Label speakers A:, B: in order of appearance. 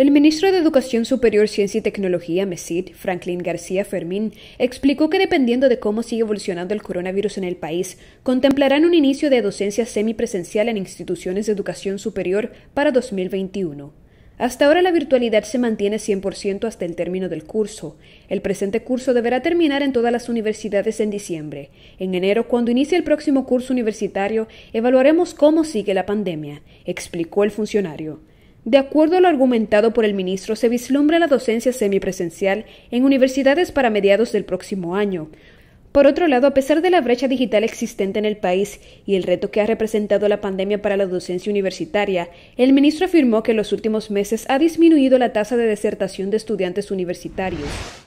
A: El ministro de Educación Superior, Ciencia y Tecnología, MESID, Franklin García Fermín, explicó que dependiendo de cómo sigue evolucionando el coronavirus en el país, contemplarán un inicio de docencia semipresencial en instituciones de educación superior para 2021. Hasta ahora la virtualidad se mantiene 100% hasta el término del curso. El presente curso deberá terminar en todas las universidades en diciembre. En enero, cuando inicie el próximo curso universitario, evaluaremos cómo sigue la pandemia, explicó el funcionario. De acuerdo a lo argumentado por el ministro, se vislumbra la docencia semipresencial en universidades para mediados del próximo año. Por otro lado, a pesar de la brecha digital existente en el país y el reto que ha representado la pandemia para la docencia universitaria, el ministro afirmó que en los últimos meses ha disminuido la tasa de desertación de estudiantes universitarios.